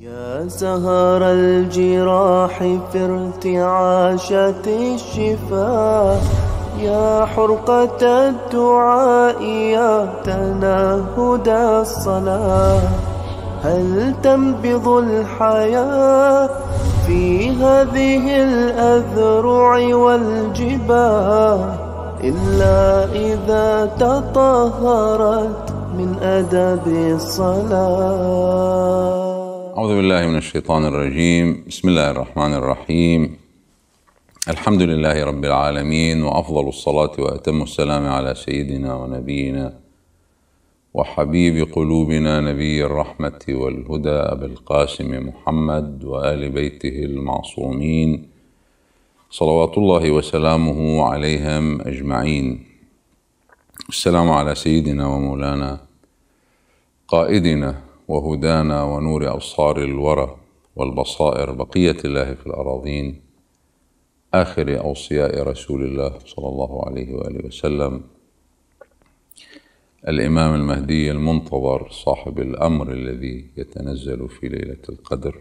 يا سهر الجراح في ارتعاشة الشفاه يا حرقة الدعاء يا تناهد الصلاة هل تنبض الحياة في هذه الأذرع والجباه إلا إذا تطهرت من أدب الصلاة أعوذ بالله من الشيطان الرجيم بسم الله الرحمن الرحيم الحمد لله رب العالمين وأفضل الصلاة وأتم السلام على سيدنا ونبينا وحبيب قلوبنا نبي الرحمة والهدى أبي القاسم محمد وآل بيته المعصومين صلوات الله وسلامه عليهم أجمعين السلام على سيدنا ومولانا قائدنا وهدانا ونور أبصار الورى والبصائر بقية الله في الأراضين آخر أوصياء رسول الله صلى الله عليه وآله وسلم الإمام المهدي المنتظر صاحب الأمر الذي يتنزل في ليلة القدر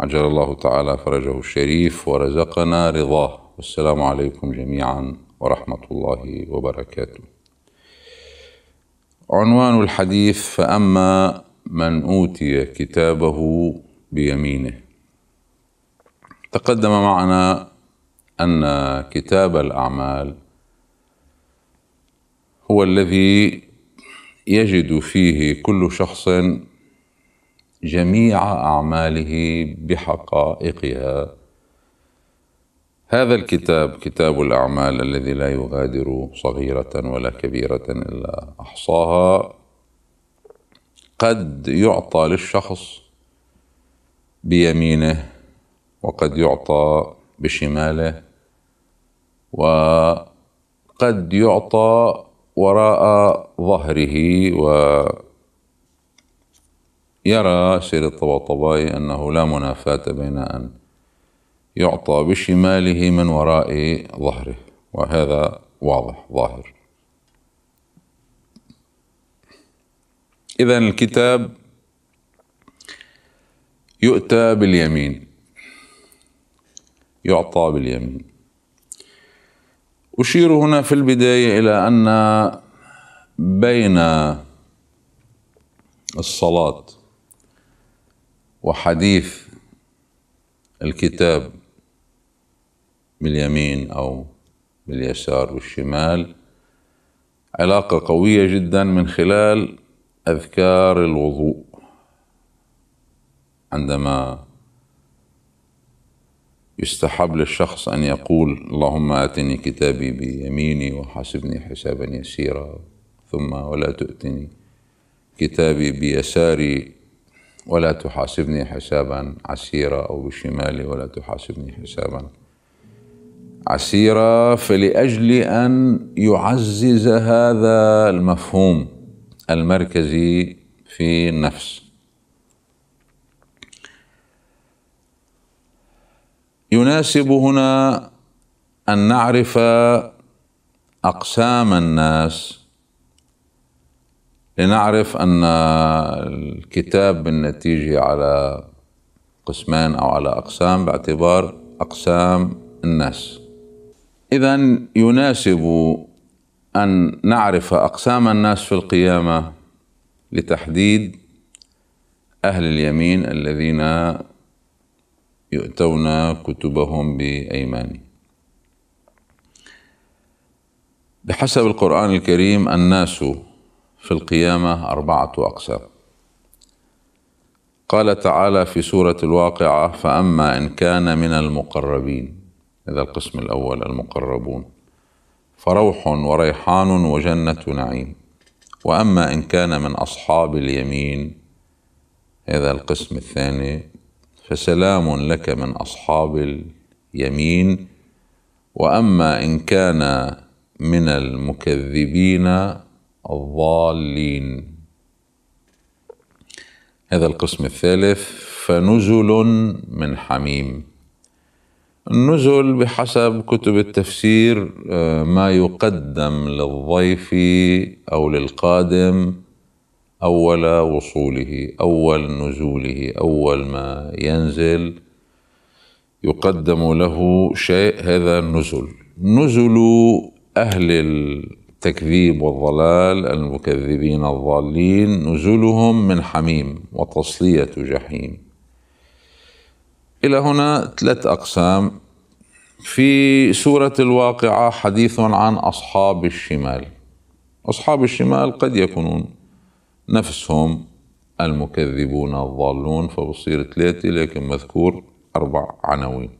عجل الله تعالى فرجه الشريف ورزقنا رضاه والسلام عليكم جميعا ورحمة الله وبركاته عنوان الحديث فأما من أوتي كتابه بيمينه تقدم معنا أن كتاب الأعمال هو الذي يجد فيه كل شخص جميع أعماله بحقائقها هذا الكتاب كتاب الأعمال الذي لا يغادر صغيرة ولا كبيرة إلا أحصاها قد يعطى للشخص بيمينه وقد يعطى بشماله وقد يعطى وراء ظهره ويرى سير الطباطبائي أنه لا منافاة بين أن يعطى بشماله من وراء ظهره وهذا واضح ظاهر إذا الكتاب يؤتى باليمين يعطى باليمين أشير هنا في البداية إلى أن بين الصلاة وحديث الكتاب باليمين أو باليسار والشمال علاقة قوية جدا من خلال أذكار الوضوء عندما يستحب للشخص أن يقول اللهم آتني كتابي بيميني وحاسبني حسابا يسيرا ثم ولا تؤتني كتابي بيساري ولا تحاسبني حسابا عسيرا أو بشمالي ولا تحاسبني حسابا عسيرة فلأجل أن يعزز هذا المفهوم المركزي في النفس يناسب هنا أن نعرف أقسام الناس لنعرف أن الكتاب بالنتيجة على قسمين أو على أقسام باعتبار أقسام الناس اذا يناسب ان نعرف اقسام الناس في القيامه لتحديد اهل اليمين الذين يؤتون كتبهم بايمانهم بحسب القران الكريم الناس في القيامه اربعه اقسام قال تعالى في سوره الواقعه فاما ان كان من المقربين هذا القسم الأول المقربون فروح وريحان وجنة نعيم وأما إن كان من أصحاب اليمين هذا القسم الثاني فسلام لك من أصحاب اليمين وأما إن كان من المكذبين الضالين هذا القسم الثالث فنزل من حميم النزل بحسب كتب التفسير آه، ما يقدم للضيف او للقادم اول وصوله اول نزوله اول ما ينزل يقدم له شيء هذا النزل نزل اهل التكذيب والضلال المكذبين الضالين نزلهم من حميم وتصليه جحيم إلى هنا ثلاث أقسام في سورة الواقعة حديث عن أصحاب الشمال أصحاب الشمال قد يكونون نفسهم المكذبون الضالون فبصير ثلاثة لكن مذكور أربع عناوين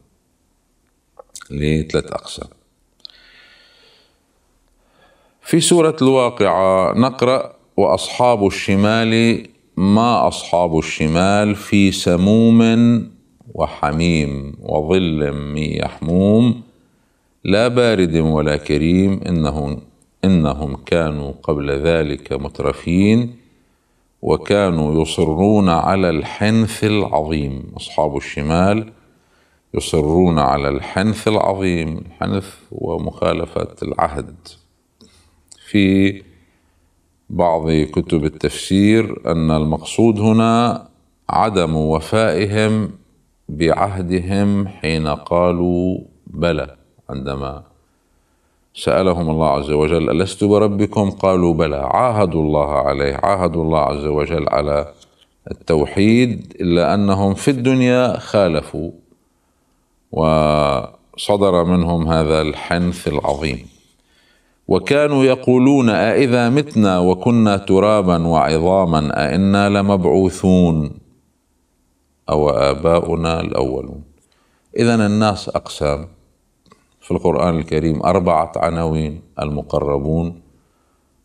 لثلاث أقسام في سورة الواقعة نقرأ وأصحاب الشمال ما أصحاب الشمال في سموم وحميم وظل من يحموم لا بارد ولا كريم إنهم, إنهم كانوا قبل ذلك مترفين وكانوا يصرون على الحنث العظيم أصحاب الشمال يصرون على الحنث العظيم الحنث ومخالفة العهد في بعض كتب التفسير أن المقصود هنا عدم وفائهم بعهدهم حين قالوا بلى عندما سألهم الله عز وجل ألست بربكم قالوا بلى عاهدوا الله عليه عاهدوا الله عز وجل على التوحيد إلا أنهم في الدنيا خالفوا وصدر منهم هذا الحنث العظيم وكانوا يقولون أئذا متنا وكنا ترابا وعظاما أإنا لمبعوثون أو آباؤنا الأولون إذا الناس أقسام في القرآن الكريم أربعة عناوين المقربون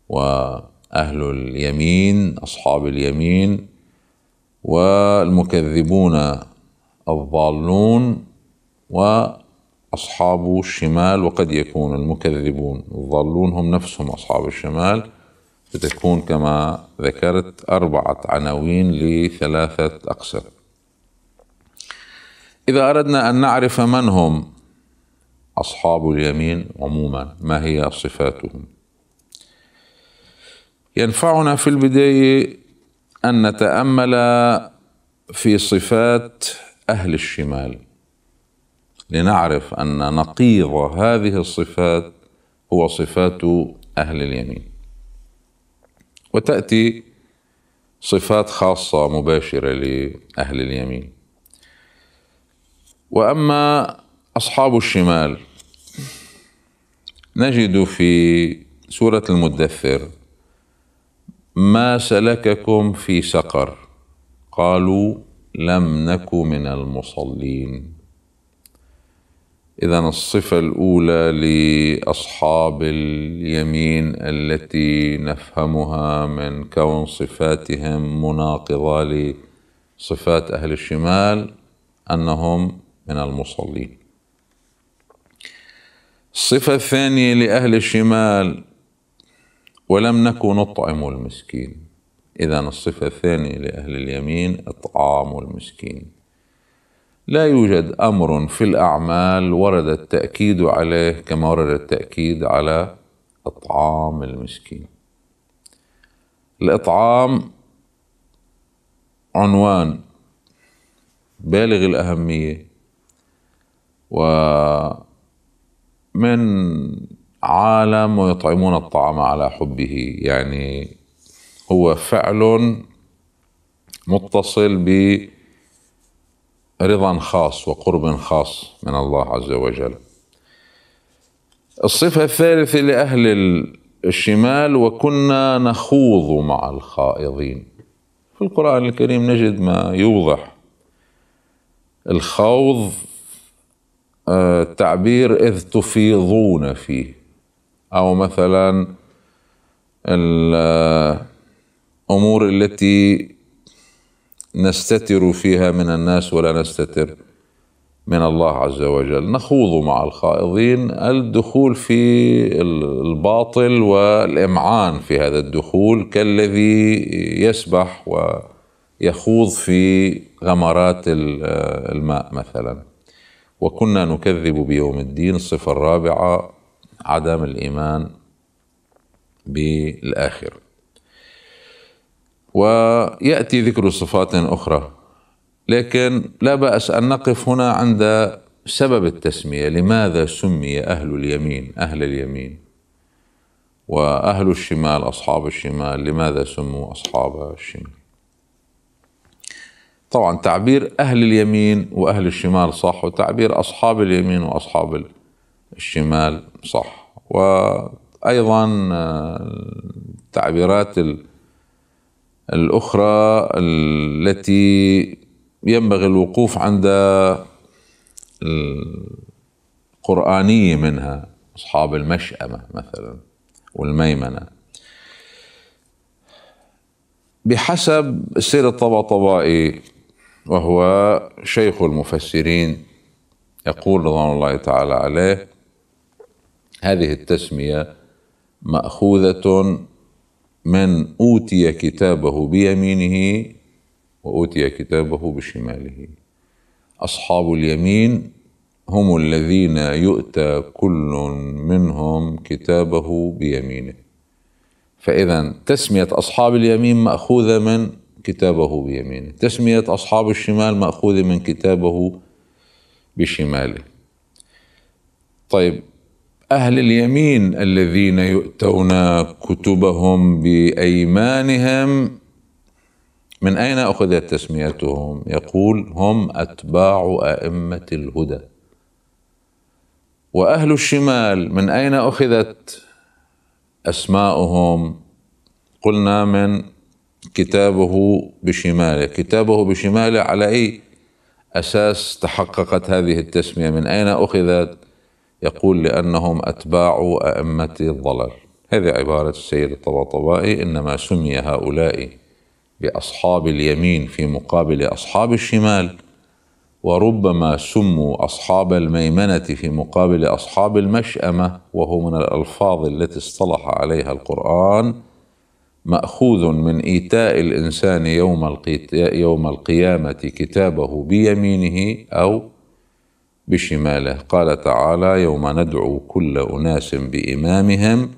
وأهل اليمين أصحاب اليمين والمكذبون الضالون وأصحاب الشمال وقد يكون المكذبون الضالون هم نفسهم أصحاب الشمال فتكون كما ذكرت أربعة عناوين لثلاثة أقسام اذا اردنا ان نعرف من هم اصحاب اليمين عموما ما هي صفاتهم ينفعنا في البدايه ان نتامل في صفات اهل الشمال لنعرف ان نقيض هذه الصفات هو صفات اهل اليمين وتاتي صفات خاصه مباشره لاهل اليمين واما اصحاب الشمال نجد في سوره المدثر ما سلككم في سقر قالوا لم نك من المصلين اذا الصفه الاولى لاصحاب اليمين التي نفهمها من كون صفاتهم مناقضه لصفات اهل الشمال انهم من المصلين الصفة الثانية لأهل الشمال ولم نكن نطعم المسكين إذا الصفة الثانية لأهل اليمين إطعام المسكين لا يوجد أمر في الأعمال ورد التأكيد عليه كما ورد التأكيد على إطعام المسكين الإطعام عنوان بالغ الأهمية ومن عالم ويطعمون الطعام على حبه يعني هو فعل متصل برضا خاص وقرب خاص من الله عز وجل الصفة الثالثة لأهل الشمال وكنا نخوض مع الخائضين في القرآن الكريم نجد ما يوضح الخوض التعبير آه، إذ تفيضون فيه أو مثلا الأمور آه، التي نستتر فيها من الناس ولا نستتر من الله عز وجل نخوض مع الخائضين الدخول في الباطل والامعان في هذا الدخول كالذي يسبح ويخوض في غمرات آه، الماء مثلا وكنا نكذب بيوم الدين الصفة الرابعة عدم الإيمان بالآخرة ويأتي ذكر صفات أخرى لكن لا بأس أن نقف هنا عند سبب التسمية لماذا سمي أهل اليمين أهل اليمين وأهل الشمال أصحاب الشمال لماذا سموا أصحاب الشمال طبعا تعبير أهل اليمين وأهل الشمال صح وتعبير أصحاب اليمين وأصحاب الشمال صح وأيضا آه، التعبيرات الأخرى التي ينبغي الوقوف عند القرآنية منها أصحاب المشأمة مثلا والميمنة بحسب السير الطبطبائي وهو شيخ المفسرين يقول رضوان الله تعالى عليه هذه التسميه ماخوذه من اوتي كتابه بيمينه واوتي كتابه بشماله اصحاب اليمين هم الذين يؤتى كل منهم كتابه بيمينه فاذا تسميه اصحاب اليمين ماخوذه من كتابه بيمينه تسمية أصحاب الشمال مأخوذة من كتابه بشماله طيب أهل اليمين الذين يؤتون كتبهم بأيمانهم من أين أخذت تسميتهم؟ يقول هم أتباع أئمة الهدى وأهل الشمال من أين أخذت أسماؤهم؟ قلنا من كتابه بشماله كتابه بشماله على أي أساس تحققت هذه التسمية من أين أخذت يقول لأنهم أتباع أئمة الضلال هذه عبارة السيد الطباطبائي إنما سمي هؤلاء بأصحاب اليمين في مقابل أصحاب الشمال وربما سموا أصحاب الميمنة في مقابل أصحاب المشأمة وهو من الألفاظ التي اصطلح عليها القرآن ماخوذ من ايتاء الانسان يوم يوم القيامه كتابه بيمينه او بشماله قال تعالى يوم ندعو كل اناس بامامهم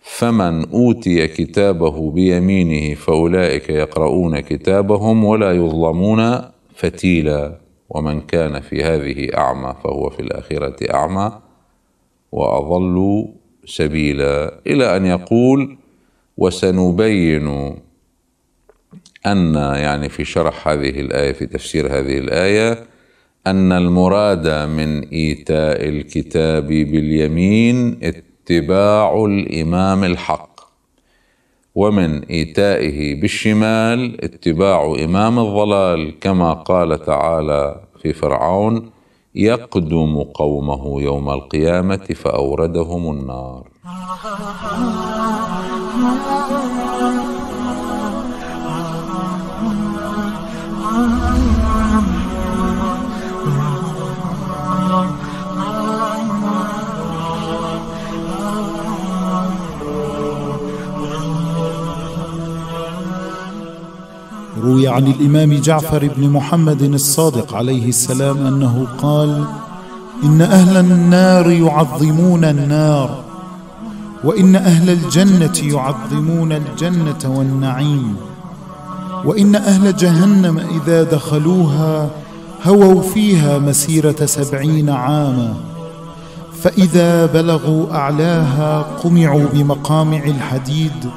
فمن اوتي كتابه بيمينه فاولئك يقرؤون كتابهم ولا يظلمون فتيلا ومن كان في هذه اعمى فهو في الاخره اعمى واضل سبيلا الى ان يقول وسنبين أن يعني في شرح هذه الآية في تفسير هذه الآية أن المراد من إيتاء الكتاب باليمين اتباع الإمام الحق ومن إيتائه بالشمال اتباع إمام الضلال كما قال تعالى في فرعون يقدم قومه يوم القيامة فأوردهم النار روي عن الإمام جعفر بن محمد الصادق عليه السلام أنه قال إن أهل النار يعظمون النار وان اهل الجنه يعظمون الجنه والنعيم وان اهل جهنم اذا دخلوها هووا فيها مسيره سبعين عاما فاذا بلغوا اعلاها قمعوا بمقامع الحديد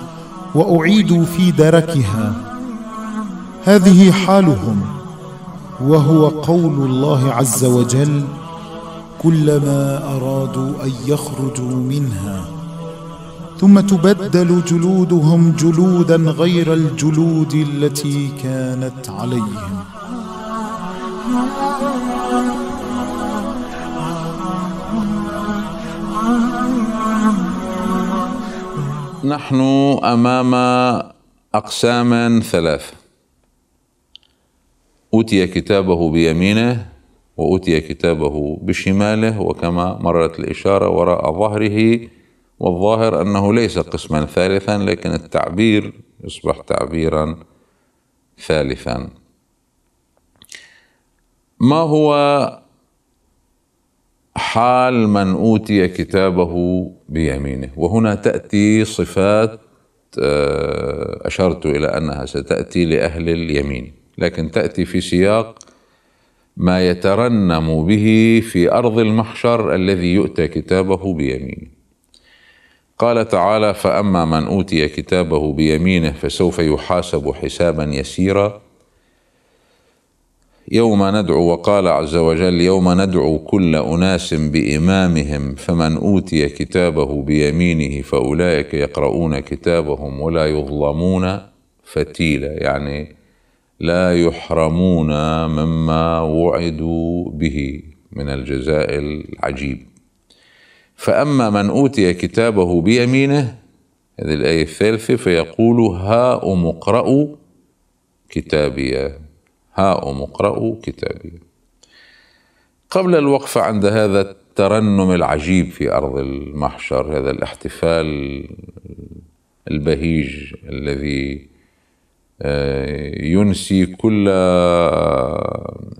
واعيدوا في دركها هذه حالهم وهو قول الله عز وجل كلما ارادوا ان يخرجوا منها ثم تبدل جلودهم جلودا غير الجلود التي كانت عليهم نحن امام اقسام ثلاثه اوتي كتابه بيمينه وأوتي كتابه بشماله وكما مرت الإشارة وراء ظهره والظاهر أنه ليس قسما ثالثا لكن التعبير يصبح تعبيرا ثالثا ما هو حال من أوتي كتابه بيمينه وهنا تأتي صفات آه، أشرت إلى أنها ستأتي لأهل اليمين لكن تأتي في سياق ما يترنم به في أرض المحشر الذي يؤتى كتابه بيمينه قال تعالى فاما من اوتي كتابه بيمينه فسوف يحاسب حسابا يسيرا يوم ندعو وقال عز وجل يوم ندعو كل اناس بامامهم فمن اوتي كتابه بيمينه فاولئك يقرؤون كتابهم ولا يظلمون فتيلا يعني لا يحرمون مما وعدوا به من الجزاء العجيب فأما من أوتي كتابه بيمينه هذه الآية الثالثة فيقول هاؤم اقرأوا كتابيا هاؤم اقرأوا كتابيا قبل الوقفة عند هذا الترنم العجيب في أرض المحشر هذا الاحتفال البهيج الذي آه، ينسي كل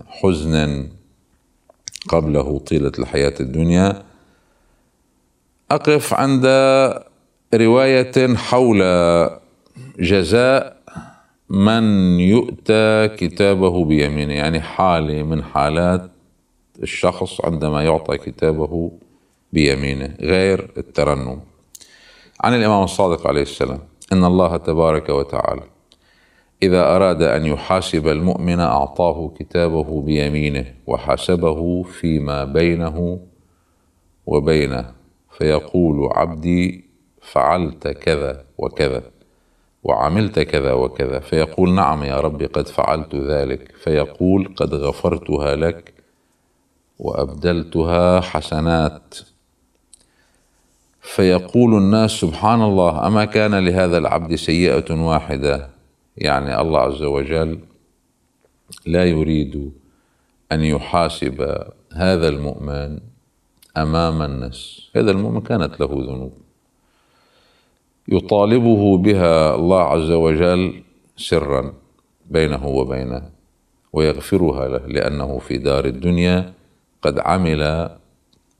حزن قبله طيلة الحياة الدنيا اقف عند روايه حول جزاء من يؤتى كتابه بيمينه يعني حاله من حالات الشخص عندما يعطى كتابه بيمينه غير الترنم عن الامام الصادق عليه السلام ان الله تبارك وتعالى اذا اراد ان يحاسب المؤمن اعطاه كتابه بيمينه وحاسبه فيما بينه وبينه فيقول عبدي فعلت كذا وكذا وعملت كذا وكذا فيقول نعم يا ربي قد فعلت ذلك فيقول قد غفرتها لك وابدلتها حسنات فيقول الناس سبحان الله اما كان لهذا العبد سيئه واحده يعني الله عز وجل لا يريد ان يحاسب هذا المؤمن أمام الناس هذا المؤمن كانت له ذنوب يطالبه بها الله عز وجل سرا بينه وبينه ويغفرها له لأنه في دار الدنيا قد عمل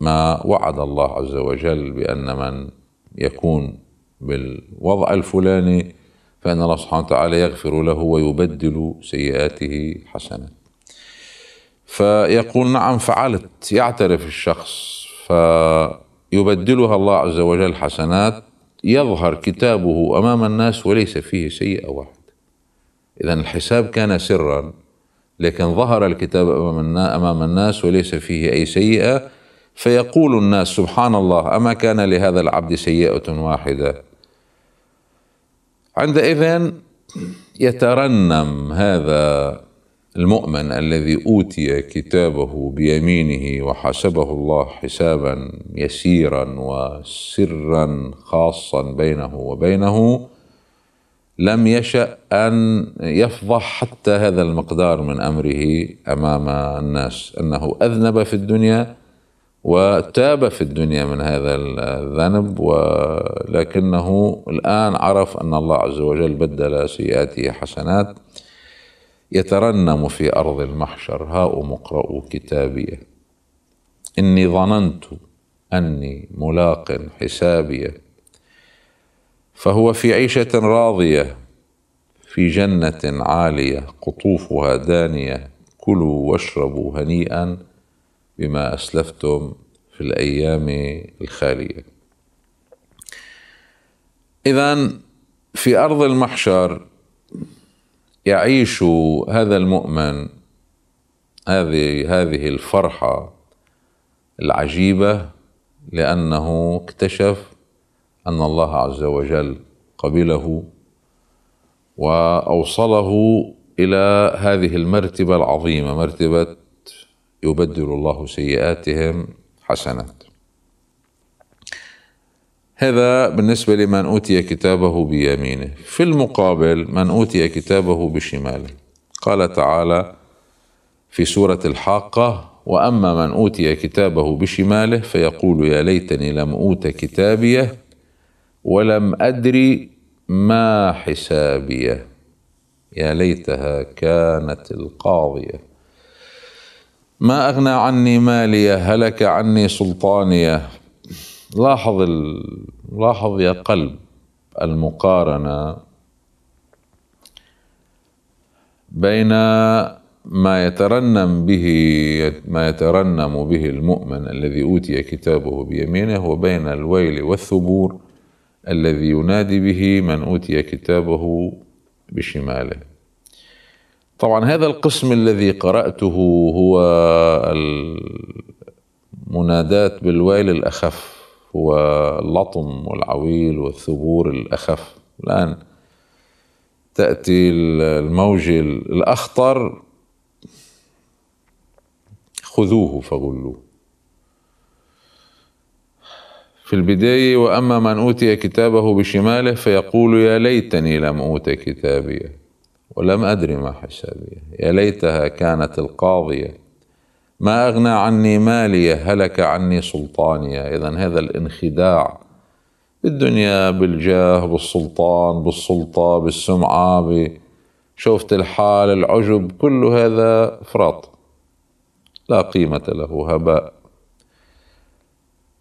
ما وعد الله عز وجل بأن من يكون بالوضع الفلاني فإن الله سبحانه وتعالى يغفر له ويبدل سيئاته حسنات فيقول نعم فعلت يعترف الشخص فيبدلها الله عز وجل حسنات يظهر كتابه امام الناس وليس فيه سيئه واحده اذا الحساب كان سرا لكن ظهر الكتاب امام الناس وليس فيه اي سيئه فيقول الناس سبحان الله اما كان لهذا العبد سيئه واحده عندئذ يترنم هذا المؤمن الذي اوتي كتابه بيمينه وحسبه الله حسابا يسيرا وسرا خاصا بينه وبينه لم يشا ان يفضح حتى هذا المقدار من امره امام الناس انه اذنب في الدنيا وتاب في الدنيا من هذا الذنب ولكنه الان عرف ان الله عز وجل بدل سيئاته حسنات يترنم في أرض المحشر هاؤم مقرأ كتابيه إني ظننت أني ملاق حسابيه فهو في عيشة راضية في جنة عالية قطوفها دانية كلوا واشربوا هنيئا بما أسلفتم في الأيام الخالية إذا في أرض المحشر يعيش هذا المؤمن هذه هذه الفرحة العجيبة لأنه اكتشف أن الله عز وجل قبله وأوصله إلى هذه المرتبة العظيمة مرتبة يبدل الله سيئاتهم حسنات هذا بالنسبة لمن أوتي كتابه بيمينه في المقابل من أوتي كتابه بشماله قال تعالى في سورة الحاقة وأما من أوتي كتابه بشماله فيقول يا ليتني لم أوت كتابيه ولم أدري ما حسابيه يا ليتها كانت القاضية ما أغنى عني ماليه هلك عني سلطانيه لاحظ ال... لاحظ يا قلب المقارنة بين ما يترنم به ما يترنم به المؤمن الذي أوتي كتابه بيمينه وبين الويل والثبور الذي ينادي به من أوتي كتابه بشماله. طبعا هذا القسم الذي قرأته هو المنادات بالويل الأخف هو اللطم والعويل والثبور الأخف الآن تأتي الموجة الأخطر خذوه فغلوه في البداية وأما من أوتي كتابه بشماله فيقول يا ليتني لم أوت كتابيه ولم أدري ما حسابيه يا ليتها كانت القاضية ما أغنى عني مالية هلك عني سلطانية إذا هذا الانخداع بالدنيا بالجاه بالسلطان بالسلطة بالسمعة بشوفة الحال العجب كل هذا فرط لا قيمة له هباء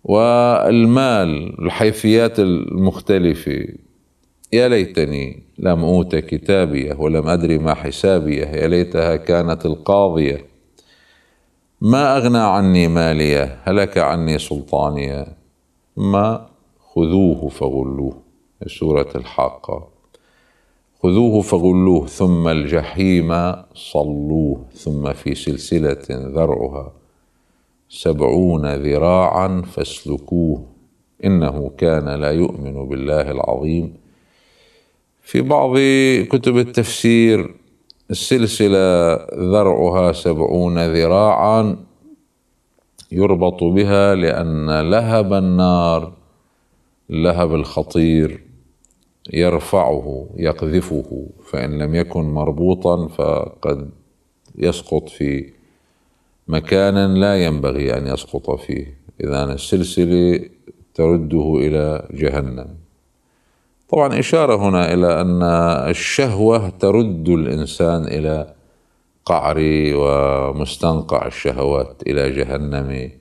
والمال الحيثيات المختلفة يا ليتني لم أوت كتابيه ولم أدري ما حسابيه يا ليتها كانت القاضية ما أغنى عني مالية هلك عني سلطانية ما خذوه فغلوه سورة الحاقة خذوه فغلوه ثم الجحيم صلوه ثم في سلسلة ذرعها سبعون ذراعا فاسلكوه إنه كان لا يؤمن بالله العظيم في بعض كتب التفسير السلسلة ذرعها سبعون ذراعا يربط بها لأن لهب النار لهب الخطير يرفعه يقذفه فإن لم يكن مربوطا فقد يسقط في مكان لا ينبغي أن يسقط فيه إذا السلسلة ترده إلى جهنم طبعا إشارة هنا إلى أن الشهوة ترد الإنسان إلى قعر ومستنقع الشهوات إلى جهنم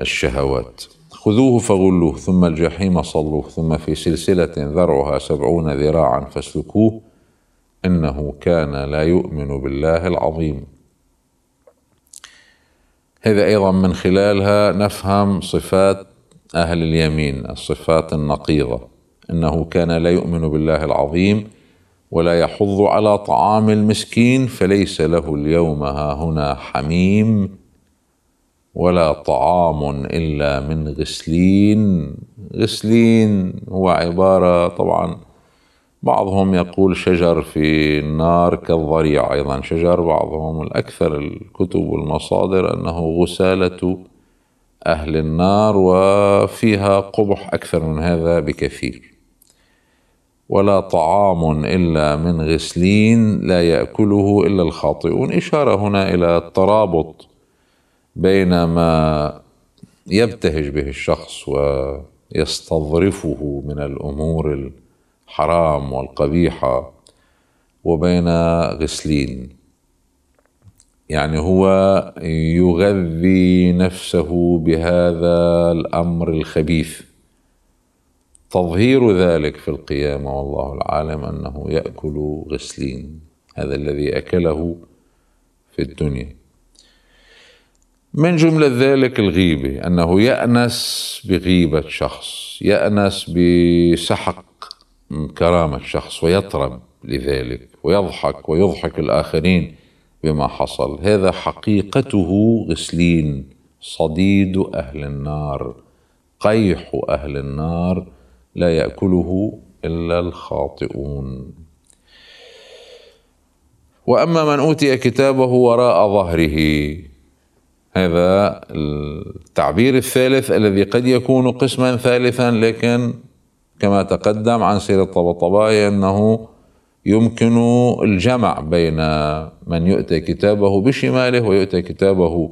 الشهوات خذوه فغلوه ثم الجحيم صلوه ثم في سلسلة ذرعها سبعون ذراعا فاسلكوه إنه كان لا يؤمن بالله العظيم هذا أيضا من خلالها نفهم صفات أهل اليمين الصفات النقيضة انه كان لا يؤمن بالله العظيم ولا يحض على طعام المسكين فليس له اليوم هاهنا حميم ولا طعام الا من غسلين غسلين هو عباره طبعا بعضهم يقول شجر في النار كالضريع ايضا شجر بعضهم الاكثر الكتب والمصادر انه غساله اهل النار وفيها قبح اكثر من هذا بكثير ولا طعام الا من غسلين لا ياكله الا الخاطئون اشاره هنا الى الترابط بين ما يبتهج به الشخص ويستظرفه من الامور الحرام والقبيحه وبين غسلين يعني هو يغذي نفسه بهذا الامر الخبيث تظهير ذلك في القيامة والله العالم أنه يأكل غسلين هذا الذي أكله في الدنيا من جملة ذلك الغيبة أنه يأنس بغيبة شخص يأنس بسحق كرامة شخص ويطرب لذلك ويضحك ويضحك الآخرين بما حصل هذا حقيقته غسلين صديد أهل النار قيح أهل النار لا ياكله الا الخاطئون واما من اوتي كتابه وراء ظهره هذا التعبير الثالث الذي قد يكون قسما ثالثا لكن كما تقدم عن سير الطبطبائي انه يمكن الجمع بين من يؤتى كتابه بشماله ويؤتى كتابه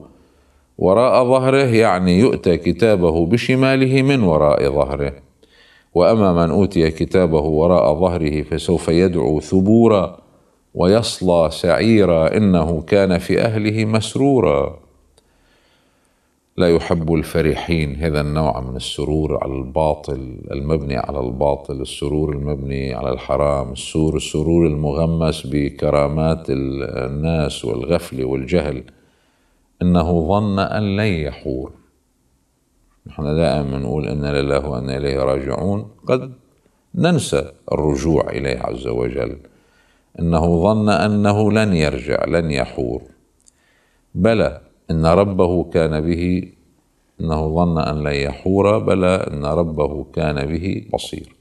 وراء ظهره يعني يؤتى كتابه بشماله من وراء ظهره واما من اوتي كتابه وراء ظهره فسوف يدعو ثبورا ويصلى سعيرا انه كان في اهله مسرورا لا يحب الفرحين هذا النوع من السرور على الباطل المبني على الباطل السرور المبني على الحرام السور السرور المغمس بكرامات الناس والغفل والجهل انه ظن ان لن يحور نحن دائما نقول إنا لله وإنا إليه راجعون قد ننسى الرجوع إليه عز وجل إنه ظن أنه لن يرجع لن يحور بلى إن ربه كان به إنه ظن أن لن يحور بلى إن ربه كان به بصير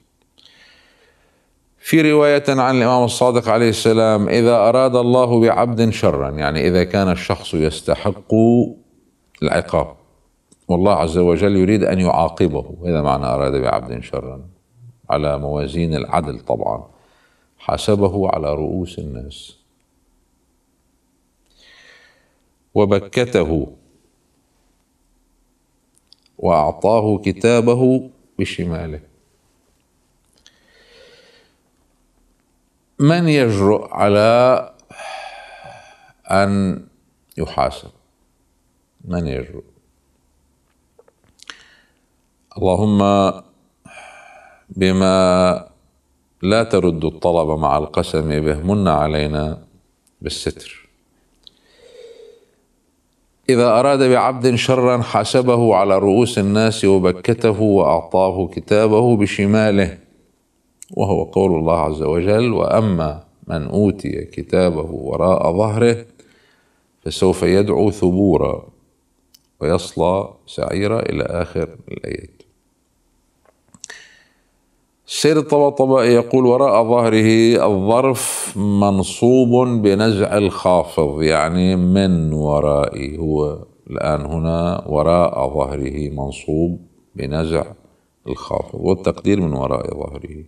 في رواية عن الإمام الصادق عليه السلام إذا أراد الله بعبد شرا يعني إذا كان الشخص يستحق العقاب والله عز وجل يريد أن يعاقبه هذا معنى أراد بعبد شرا على موازين العدل طبعا حسبه على رؤوس الناس وبكته وأعطاه كتابه بشماله من يجرؤ على أن يحاسب من يجرؤ اللهم بما لا ترد الطلب مع القسم به من علينا بالستر إذا أراد بعبد شرا حسبه على رؤوس الناس وبكته وأعطاه كتابه بشماله وهو قول الله عز وجل وأما من أوتي كتابه وراء ظهره فسوف يدعو ثبورا ويصلى سعيرا إلى آخر الآيات سير الطبطبائي يقول وراء ظهره الظرف منصوب بنزع الخافض يعني من ورائي هو الآن هنا وراء ظهره منصوب بنزع الخافض والتقدير من وراء ظهره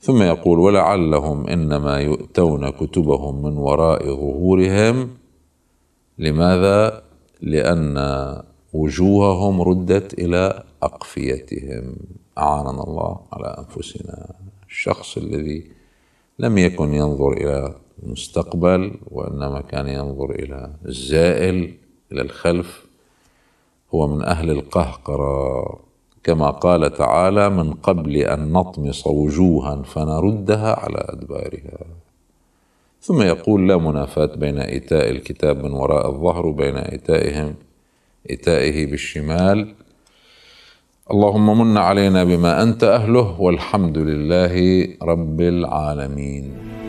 ثم يقول ولعلهم إنما يؤتون كتبهم من وراء ظهورهم لماذا؟ لأن وجوههم ردت إلى أقفيتهم أعاننا الله على أنفسنا الشخص الذي لم يكن ينظر إلى المستقبل وإنما كان ينظر إلى الزائل إلى الخلف هو من أهل القهقرة كما قال تعالى من قبل أن نطمس وجوها فنردها على أدبارها ثم يقول لا منافاة بين إيتاء الكتاب من وراء الظهر وبين إيتائهم إيتائه بالشمال اللهم من علينا بما انت اهله والحمد لله رب العالمين